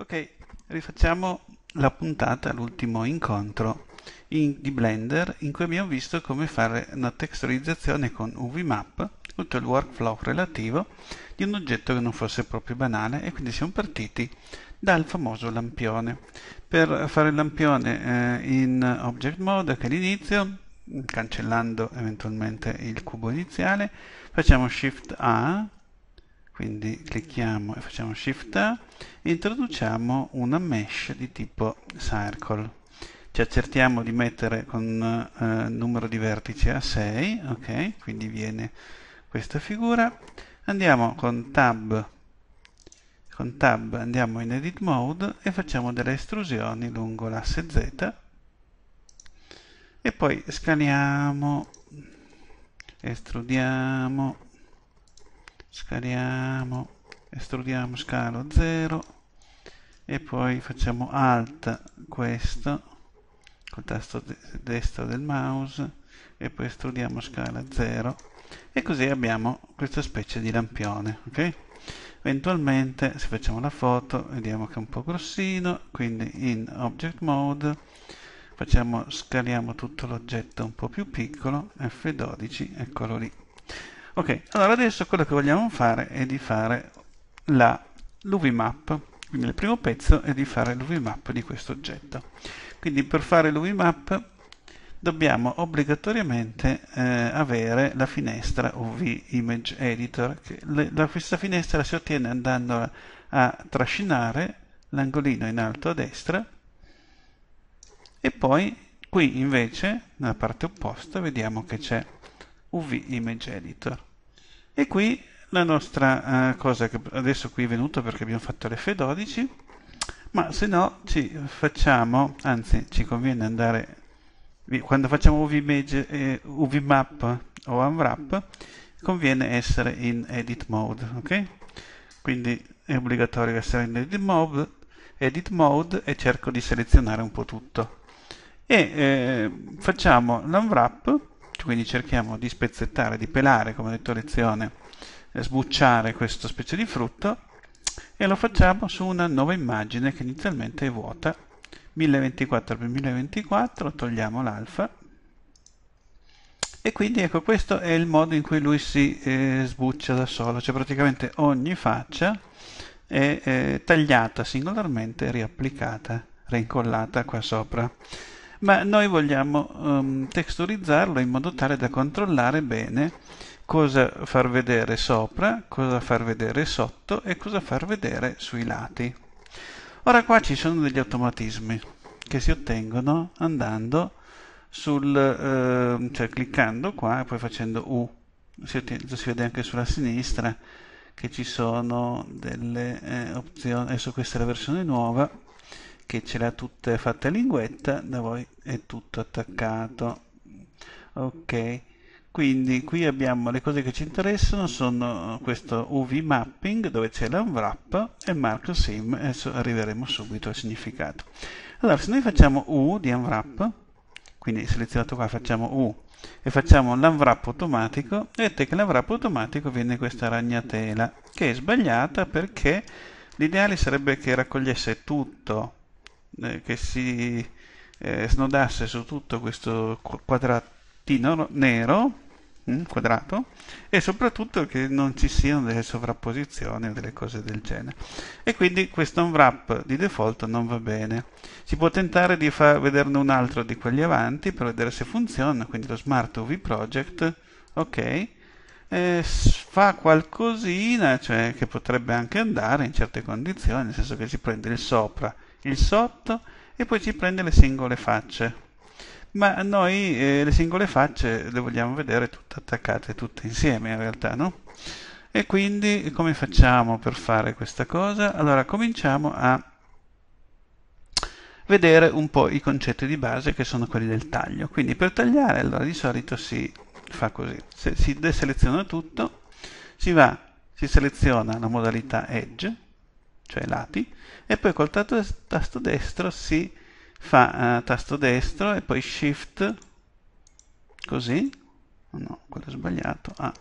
Ok, rifacciamo la puntata l'ultimo incontro in, di Blender in cui abbiamo visto come fare una texturizzazione con UVMAP tutto il workflow relativo di un oggetto che non fosse proprio banale e quindi siamo partiti dal famoso lampione. Per fare il lampione eh, in Object Mode che è l'inizio, cancellando eventualmente il cubo iniziale, facciamo Shift A quindi clicchiamo e facciamo Shift A e introduciamo una mesh di tipo Circle ci accertiamo di mettere con eh, numero di vertici a 6 ok quindi viene questa figura andiamo con tab con tab andiamo in edit mode e facciamo delle estrusioni lungo l'asse z e poi scaliamo estrudiamo scaliamo estrudiamo scalo 0 e poi facciamo alt questo col tasto de destro del mouse e poi estrudiamo scala 0 e così abbiamo questa specie di lampione ok eventualmente se facciamo la foto vediamo che è un po' grossino quindi in object mode facciamo, scaliamo tutto l'oggetto un po' più piccolo F12 eccolo lì Ok, allora adesso quello che vogliamo fare è di fare la l'UVMAP. Quindi il primo pezzo è di fare l'UVMAP di questo oggetto. Quindi per fare l'UVMAP dobbiamo obbligatoriamente eh, avere la finestra UV Image Editor. Le, la, questa finestra si ottiene andando a trascinare l'angolino in alto a destra e poi qui invece, nella parte opposta, vediamo che c'è UV Image Editor. E qui la nostra eh, cosa che adesso qui è venuto perché abbiamo fatto l'F12, ma se no ci facciamo, anzi ci conviene andare, quando facciamo UVMage, eh, UVMap o Unwrap, conviene essere in Edit Mode, ok? Quindi è obbligatorio essere in Edit Mode, edit mode e cerco di selezionare un po' tutto e eh, facciamo l'unwrap quindi cerchiamo di spezzettare, di pelare, come ho detto a lezione, eh, sbucciare questo specie di frutto e lo facciamo su una nuova immagine che inizialmente è vuota 1024x1024 togliamo l'alfa e quindi ecco questo è il modo in cui lui si eh, sbuccia da solo cioè praticamente ogni faccia è eh, tagliata singolarmente riapplicata reincollata qua sopra ma noi vogliamo um, texturizzarlo in modo tale da controllare bene cosa far vedere sopra, cosa far vedere sotto e cosa far vedere sui lati. Ora qua ci sono degli automatismi che si ottengono andando sul, eh, cioè cliccando qua e poi facendo U. Si, ottiene, si, vede anche sulla sinistra che ci sono delle eh, opzioni, adesso questa è la versione nuova, che ce l'ha tutta fatta linguetta, da voi è tutto attaccato. Ok, quindi qui abbiamo le cose che ci interessano, sono questo UV mapping dove c'è l'unwrap e marco sim, adesso arriveremo subito al significato. Allora, se noi facciamo U di unwrap, quindi selezionato qua facciamo U e facciamo l'unwrap automatico, vedete che l'unwrap automatico viene questa ragnatela, che è sbagliata perché... L'ideale sarebbe che raccogliesse tutto eh, che si eh, snodasse su tutto questo quadratino nero, mh, mm, quadrato, e soprattutto che non ci siano delle sovrapposizioni o delle cose del genere. E quindi questo unwrap di default non va bene. Si può tentare di far vederne un altro di quelli avanti per vedere se funziona, quindi lo Smart UV Project, ok, fa qualcosina, cioè che potrebbe anche andare in certe condizioni, nel senso che si prende il sopra il sotto e poi ci prende le singole facce. Ma noi eh, le singole facce le vogliamo vedere tutte attaccate, tutte insieme in realtà, no? E quindi come facciamo per fare questa cosa? Allora cominciamo a vedere un po' i concetti di base che sono quelli del taglio. Quindi per tagliare, allora di solito si fa così, Se si deseleziona tutto, si va, si seleziona la modalità Edge, cioè lati, e poi col tato, tasto destro si fa uh, tasto destro e poi shift, così, no, quello è sbagliato, ah.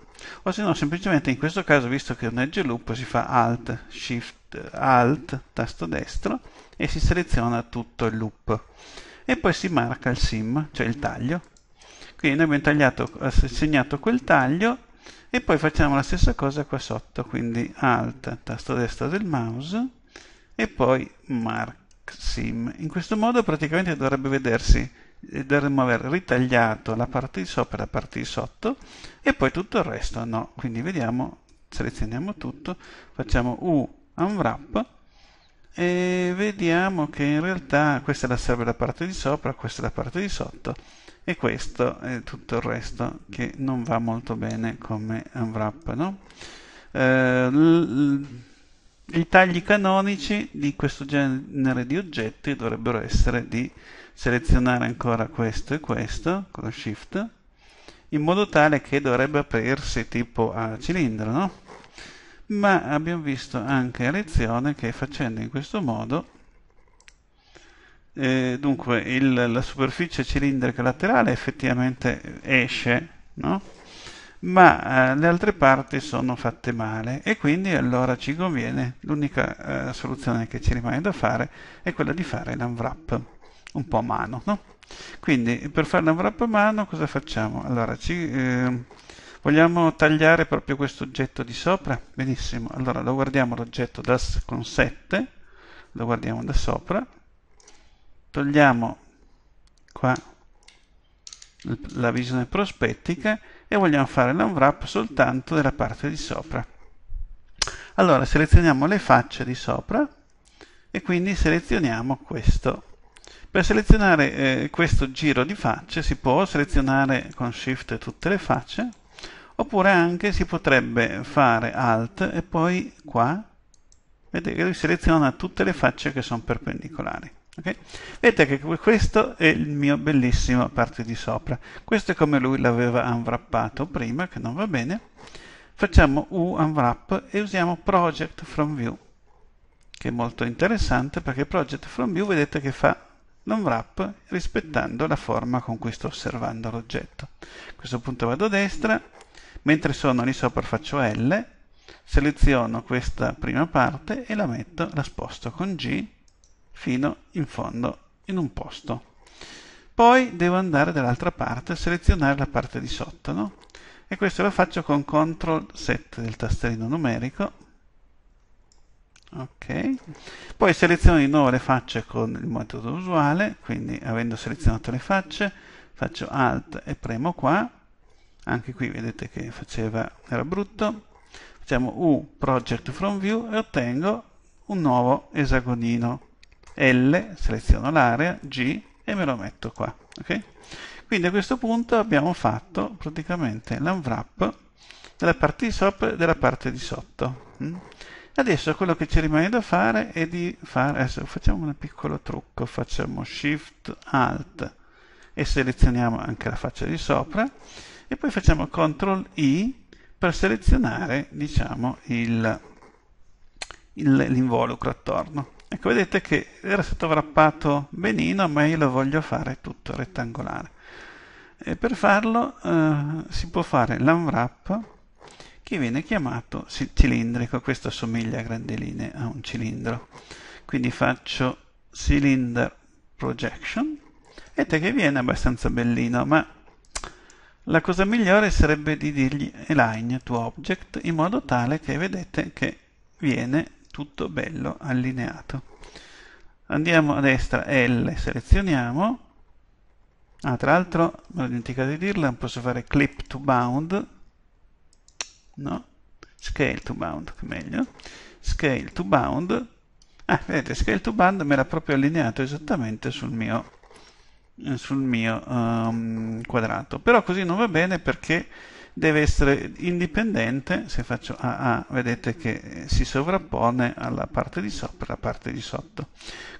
o se no semplicemente in questo caso visto che è un edge loop si fa alt, shift, alt, tasto destro e si seleziona tutto il loop e poi si marca il sim, cioè il taglio quindi noi abbiamo tagliato, eh, segnato quel taglio e poi facciamo la stessa cosa qua sotto quindi alt tasto destro del mouse e poi marksim in questo modo praticamente dovrebbe vedersi eh, dovremmo aver ritagliato la parte di sopra e la parte di sotto e poi tutto il resto no quindi vediamo selezioniamo tutto facciamo u unwrap e vediamo che in realtà questa serve la parte di sopra questa è la parte di sotto e questo è tutto il resto che non va molto bene come unwrap no? eh, i tagli canonici di questo genere di oggetti dovrebbero essere di selezionare ancora questo e questo con lo shift in modo tale che dovrebbe aprirsi tipo a cilindro no? ma abbiamo visto anche a lezione che facendo in questo modo eh, dunque il, la superficie cilindrica laterale effettivamente esce, no? ma eh, le altre parti sono fatte male e quindi allora ci conviene, l'unica eh, soluzione che ci rimane da fare è quella di fare l'unwrap un po' a mano. No? Quindi per fare l'unwrap a mano cosa facciamo? Allora ci, eh, vogliamo tagliare proprio questo oggetto di sopra? Benissimo, allora lo guardiamo l'oggetto DAS con 7, lo guardiamo da sopra togliamo qua la visione prospettica e vogliamo fare l'unwrap soltanto della parte di sopra. Allora selezioniamo le facce di sopra e quindi selezioniamo questo. Per selezionare eh, questo giro di facce si può selezionare con Shift tutte le facce oppure anche si potrebbe fare Alt e poi qua vedete che lui seleziona tutte le facce che sono perpendicolari. Okay? Vedete che questo è il mio bellissimo parte di sopra. Questo è come lui l'aveva unwrappato prima, che non va bene. Facciamo U unwrap e usiamo project from view, che è molto interessante perché project from view vedete che fa l'unwrap rispettando la forma con cui sto osservando l'oggetto. A questo punto vado a destra, mentre sono lì sopra faccio L, seleziono questa prima parte e la metto, la sposto con G fino in fondo in un posto. Poi devo andare dall'altra parte, selezionare la parte di sotto, no? E questo lo faccio con CTRL 7 del tastierino numerico. Ok. Poi seleziono di nuovo le facce con il metodo usuale, quindi avendo selezionato le facce, faccio Alt e premo qua. Anche qui vedete che faceva, era brutto. Facciamo U Project from View e ottengo un nuovo esagonino l, seleziono l'area, G e me lo metto qua. Okay? Quindi a questo punto abbiamo fatto praticamente l'unwrap della parte di sopra e della parte di sotto. Mm? Adesso quello che ci rimane da fare è di fare, adesso facciamo un piccolo trucco, facciamo Shift Alt e selezioniamo anche la faccia di sopra e poi facciamo Ctrl I per selezionare diciamo l'involucro attorno. Ecco, vedete che era stato wrappato benino, ma io lo voglio fare tutto rettangolare. E per farlo eh, si può fare l'unwrap che viene chiamato cilindrico. Questo assomiglia a grandi linee a un cilindro. Quindi faccio cylinder projection. Vedete che viene abbastanza bellino, ma la cosa migliore sarebbe di dirgli align to object in modo tale che vedete che viene tutto bello allineato. Andiamo a destra, L, selezioniamo. Ah, tra l'altro, me l'ho dimenticato di dirla, posso fare clip to bound, no? Scale to bound, meglio. Scale to bound. Ah, vedete, scale to bound me l'ha proprio allineato esattamente sul mio, sul mio um, quadrato. Però così non va bene perché deve essere indipendente, se faccio AA vedete che si sovrappone alla parte di sopra e alla parte di sotto.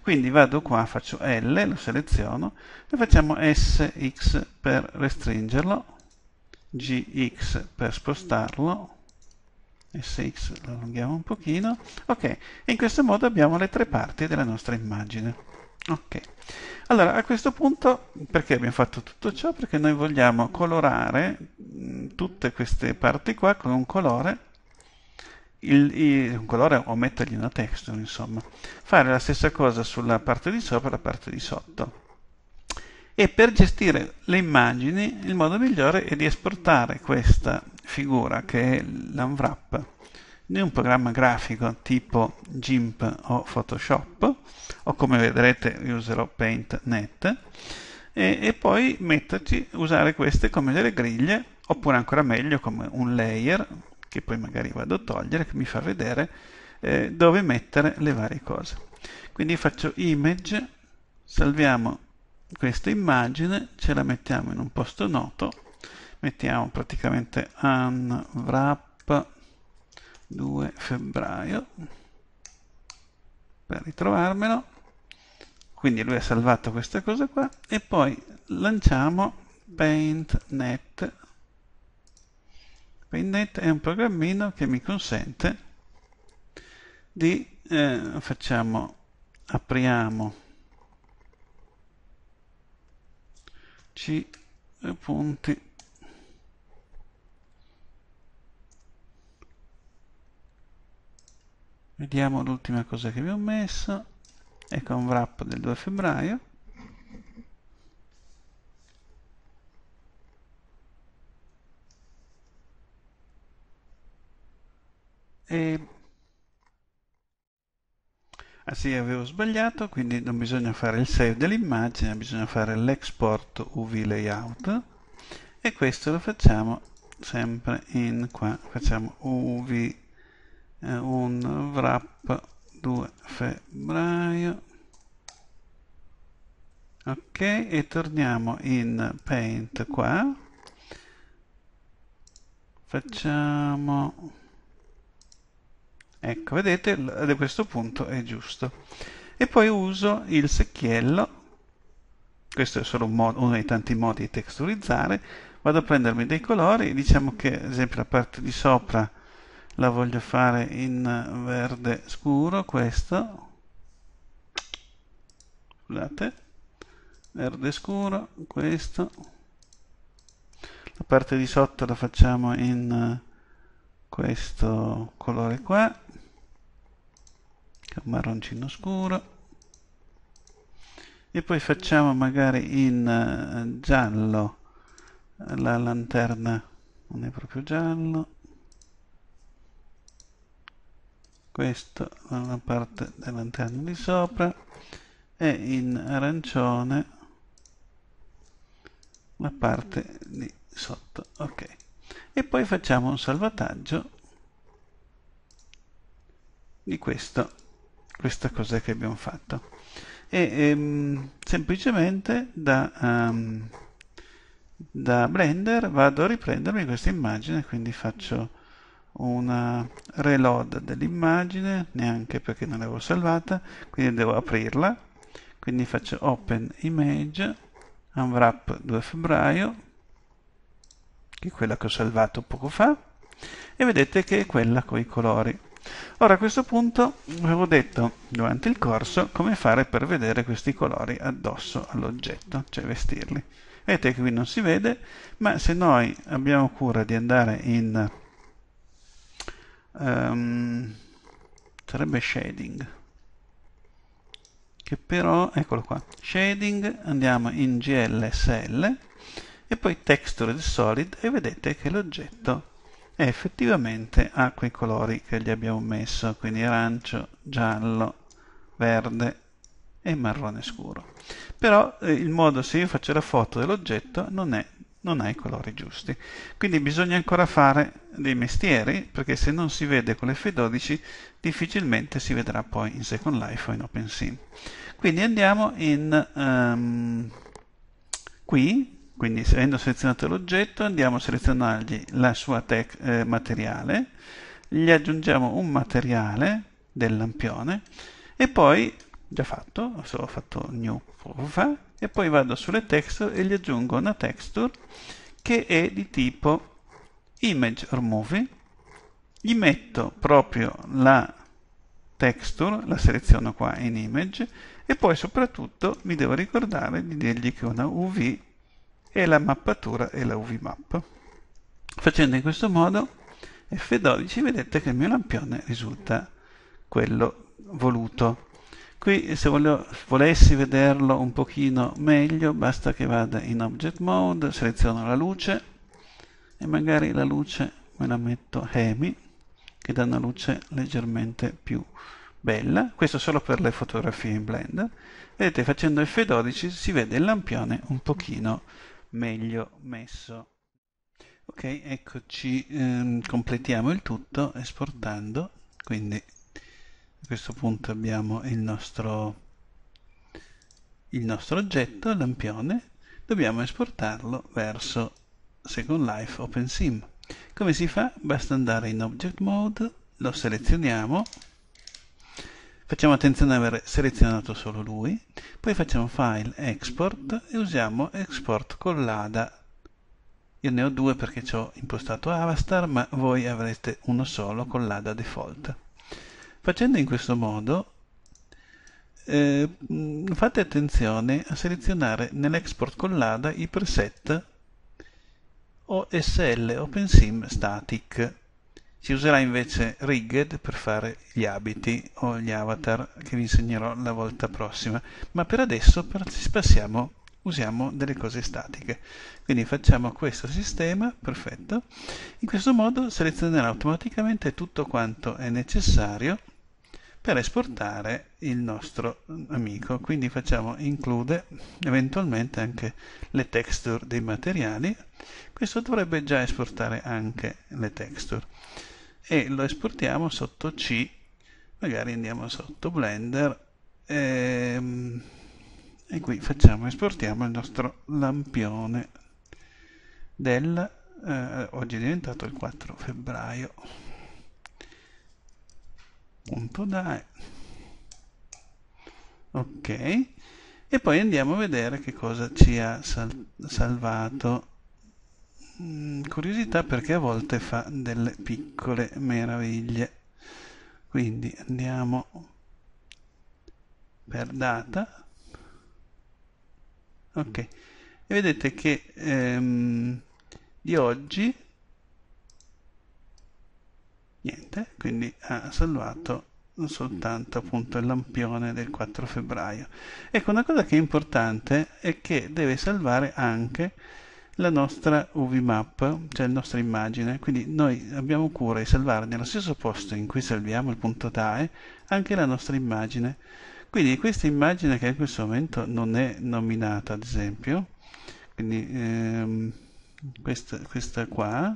Quindi vado qua, faccio L, lo seleziono e facciamo SX per restringerlo, GX per spostarlo, SX lo allunghiamo un pochino, ok, e in questo modo abbiamo le tre parti della nostra immagine. Ok, allora a questo punto perché abbiamo fatto tutto ciò? Perché noi vogliamo colorare mm, tutte queste parti qua con un colore, il, il, un colore o mettergli una texture insomma, fare la stessa cosa sulla parte di sopra e la parte di sotto. E per gestire le immagini il modo migliore è di esportare questa figura che è l'unwrap né un programma grafico tipo GIMP o Photoshop o come vedrete userò PaintNet e, e poi metterci, usare queste come delle griglie oppure ancora meglio come un layer che poi magari vado a togliere che mi fa vedere eh, dove mettere le varie cose quindi faccio image salviamo questa immagine ce la mettiamo in un posto noto mettiamo praticamente unwrap 2 febbraio per ritrovarmelo quindi lui ha salvato questa cosa qua e poi lanciamo PaintNet PaintNet è un programmino che mi consente di eh, facciamo apriamo c eh, punti vediamo l'ultima cosa che vi ho messo ecco un wrap del 2 febbraio e ah sì avevo sbagliato quindi non bisogna fare il save dell'immagine bisogna fare l'export UV layout e questo lo facciamo sempre in qua facciamo UV un wrap 2 febbraio ok e torniamo in paint qua facciamo ecco vedete a questo punto è giusto e poi uso il secchiello questo è solo un modo, uno dei tanti modi di texturizzare vado a prendermi dei colori diciamo che ad esempio la parte di sopra la voglio fare in verde scuro questo scusate verde scuro questo la parte di sotto la facciamo in questo colore qua che è un marroncino scuro e poi facciamo magari in eh, giallo la lanterna non è proprio giallo questo dalla parte dell'antenna di sopra e in arancione la parte di sotto ok e poi facciamo un salvataggio di questo questa cosa che abbiamo fatto e ehm, semplicemente da, um, da Blender vado a riprendermi questa immagine quindi faccio un eh, reload dell'immagine, neanche perché non l'avevo salvata, quindi devo aprirla, quindi faccio open image, unwrap 2 febbraio, che è quella che ho salvato poco fa, e vedete che è quella con i colori. Ora a questo punto avevo detto durante il corso come fare per vedere questi colori addosso all'oggetto, cioè vestirli. Vedete che qui non si vede, ma se noi abbiamo cura di andare in um, sarebbe shading che però, eccolo qua, shading, andiamo in GLSL e poi texture solid e vedete che l'oggetto effettivamente ha quei colori che gli abbiamo messo, quindi arancio, giallo, verde e marrone scuro. Però eh, il modo se io faccio la foto dell'oggetto non è non ha i colori giusti. Quindi bisogna ancora fare dei mestieri, perché se non si vede con l'F12 difficilmente si vedrà poi in Second Life o in OpenSea. Quindi andiamo in um, qui, quindi avendo selezionato l'oggetto andiamo a selezionargli la sua tech, eh, materiale, gli aggiungiamo un materiale del lampione e poi, già fatto, ho solo fatto new poco e poi vado sulle texture e gli aggiungo una texture che è di tipo image or movie gli metto proprio la texture la seleziono qua in image e poi soprattutto mi devo ricordare di dirgli che una UV e la mappatura è la UV map facendo in questo modo F12 vedete che il mio lampione risulta quello voluto Qui se voglio, volessi vederlo un pochino meglio basta che vada in Object Mode, seleziono la luce e magari la luce me la metto Hemi che dà una luce leggermente più bella, questo solo per le fotografie in Blender. Vedete facendo F12 si vede il lampione un pochino meglio messo. Ok, eccoci, ehm, completiamo il tutto esportando, quindi questo punto abbiamo il nostro, il nostro oggetto, lampione, dobbiamo esportarlo verso Second Life OpenSim. Come si fa? Basta andare in Object Mode, lo selezioniamo, facciamo attenzione ad aver selezionato solo lui, poi facciamo File, Export e usiamo Export con l'ADA. Io ne ho due perché ci ho impostato Avastar, ma voi avrete uno solo con l'ADA default. Facendo in questo modo eh, fate attenzione a selezionare nell'export con l'ADA i preset OSL OpenSim Static. Si userà invece Rigged per fare gli abiti o gli avatar che vi insegnerò la volta prossima, ma per adesso passiamo, usiamo delle cose statiche. Quindi facciamo questo sistema, perfetto. In questo modo selezionerà automaticamente tutto quanto è necessario per esportare il nostro amico. Quindi facciamo include eventualmente anche le texture dei materiali. Questo dovrebbe già esportare anche le texture. E lo esportiamo sotto C, magari andiamo sotto Blender e, ehm, e qui facciamo, esportiamo il nostro lampione del... Eh, oggi è diventato il 4 febbraio punto dai ok e poi andiamo a vedere che cosa ci ha sal salvato mm, curiosità perché a volte fa delle piccole meraviglie quindi andiamo per data ok e vedete che ehm, di oggi niente quindi ha salvato soltanto mm. appunto il lampione del 4 febbraio. Ecco, una cosa che è importante è che deve salvare anche la nostra UV map, cioè la nostra immagine, quindi noi abbiamo cura di salvare nello stesso posto in cui salviamo il punto TAE anche la nostra immagine. Quindi questa immagine che in questo momento non è nominata, ad esempio, quindi ehm, questa, questa qua,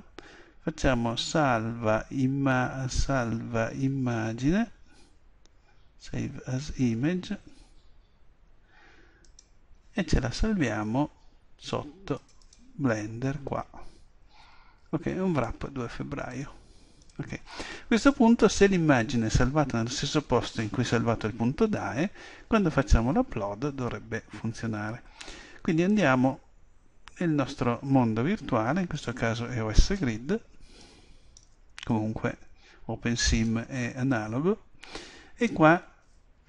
facciamo salva, imma, salva immagine save as image e ce la salviamo sotto blender qua ok un wrap 2 febbraio ok a questo punto se l'immagine è salvata nello stesso posto in cui è salvato il punto DAE quando facciamo l'upload dovrebbe funzionare quindi andiamo nel nostro mondo virtuale in questo caso è OS Grid comunque OpenSim è analogo e qua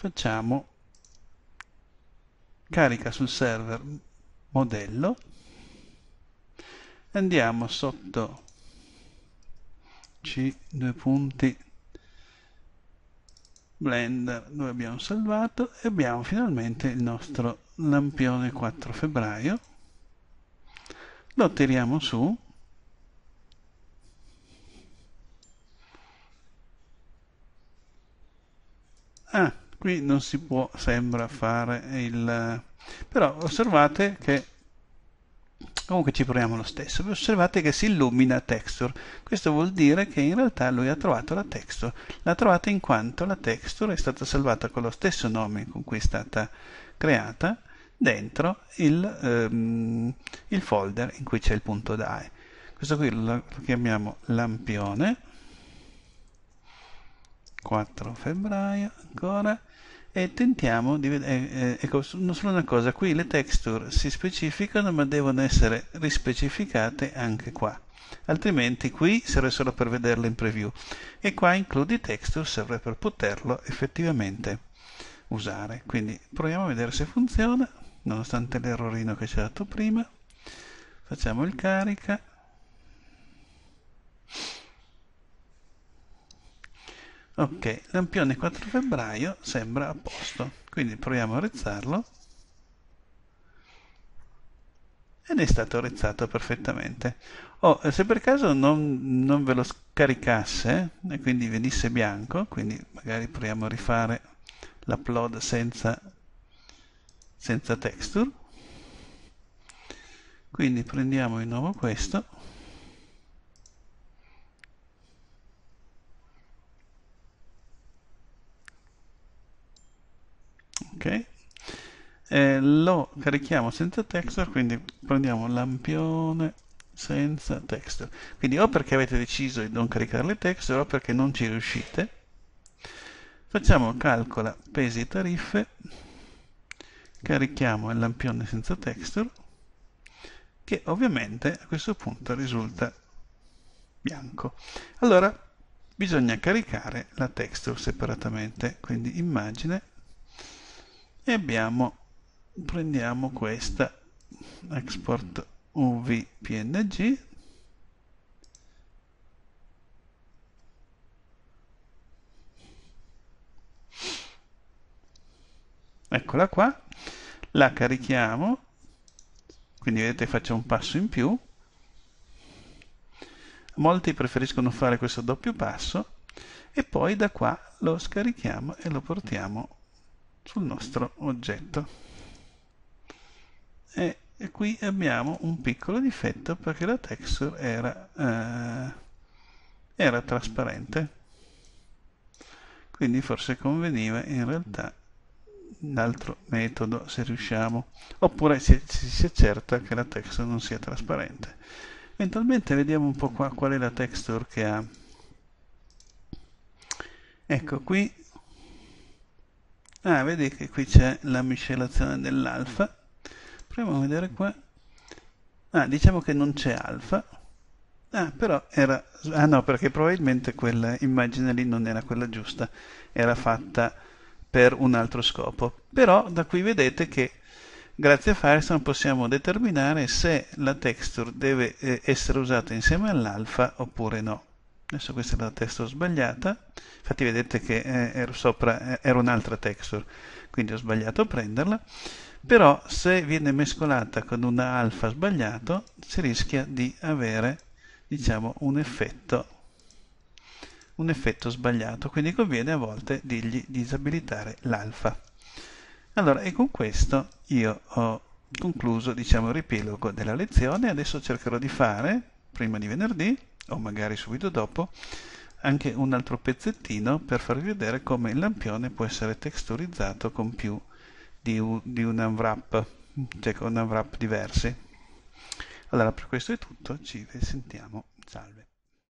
facciamo carica sul server modello andiamo sotto c due punti blender dove abbiamo salvato e abbiamo finalmente il nostro lampione 4 febbraio lo tiriamo su ah qui non si può, sembra, fare il... però osservate che comunque ci proviamo lo stesso osservate che si illumina texture questo vuol dire che in realtà lui ha trovato la texture l'ha trovata in quanto la texture è stata salvata con lo stesso nome con cui è stata creata dentro il, ehm, il folder in cui c'è il punto DAE questo qui lo chiamiamo lampione 4 febbraio ancora e tentiamo di vedere, eh, eh, ecco, solo una cosa, qui le texture si specificano ma devono essere rispecificate anche qua, altrimenti qui serve solo per vederle in preview e qua include texture serve per poterlo effettivamente usare, quindi proviamo a vedere se funziona, nonostante l'errorino che ci ha dato prima, facciamo il carica, Ok, lampione 4 febbraio sembra a posto, quindi proviamo a rezzarlo. Ed è stato rezzato perfettamente. Oh, eh, se per caso non, non ve lo scaricasse eh, e quindi venisse bianco, quindi magari proviamo a rifare l'upload senza, senza texture. Quindi prendiamo di nuovo questo eh, lo carichiamo senza texture, quindi prendiamo lampione senza texture. Quindi o perché avete deciso di non caricare le texture o perché non ci riuscite. Facciamo calcola pesi e tariffe, carichiamo il lampione senza texture, che ovviamente a questo punto risulta bianco. Allora bisogna caricare la texture separatamente, quindi immagine e abbiamo prendiamo questa export uv png eccola qua la carichiamo quindi vedete faccio un passo in più molti preferiscono fare questo doppio passo e poi da qua lo scarichiamo e lo portiamo sul nostro oggetto e qui abbiamo un piccolo difetto perché la texture era, eh, era trasparente quindi forse conveniva in realtà un altro metodo se riusciamo oppure si, si, si accerta che la texture non sia trasparente eventualmente vediamo un po' qua qual è la texture che ha ecco qui ah vedi che qui c'è la miscelazione dell'alfa proviamo a vedere qua ah, diciamo che non c'è alfa ah però era ah no perché probabilmente quella immagine lì non era quella giusta era fatta per un altro scopo però da qui vedete che grazie a Firestone possiamo determinare se la texture deve eh, essere usata insieme all'alfa oppure no adesso questa è la texture sbagliata infatti vedete che eh, ero sopra eh, era un'altra texture quindi ho sbagliato a prenderla però se viene mescolata con una alfa sbagliato si rischia di avere diciamo un effetto un effetto sbagliato quindi conviene a volte dirgli disabilitare l'alfa allora e con questo io ho concluso diciamo il riepilogo della lezione adesso cercherò di fare prima di venerdì o magari subito dopo anche un altro pezzettino per farvi vedere come il lampione può essere texturizzato con più di, di un unwrap, cioè con unwrap diversi. Allora, per questo è tutto, ci sentiamo, salve.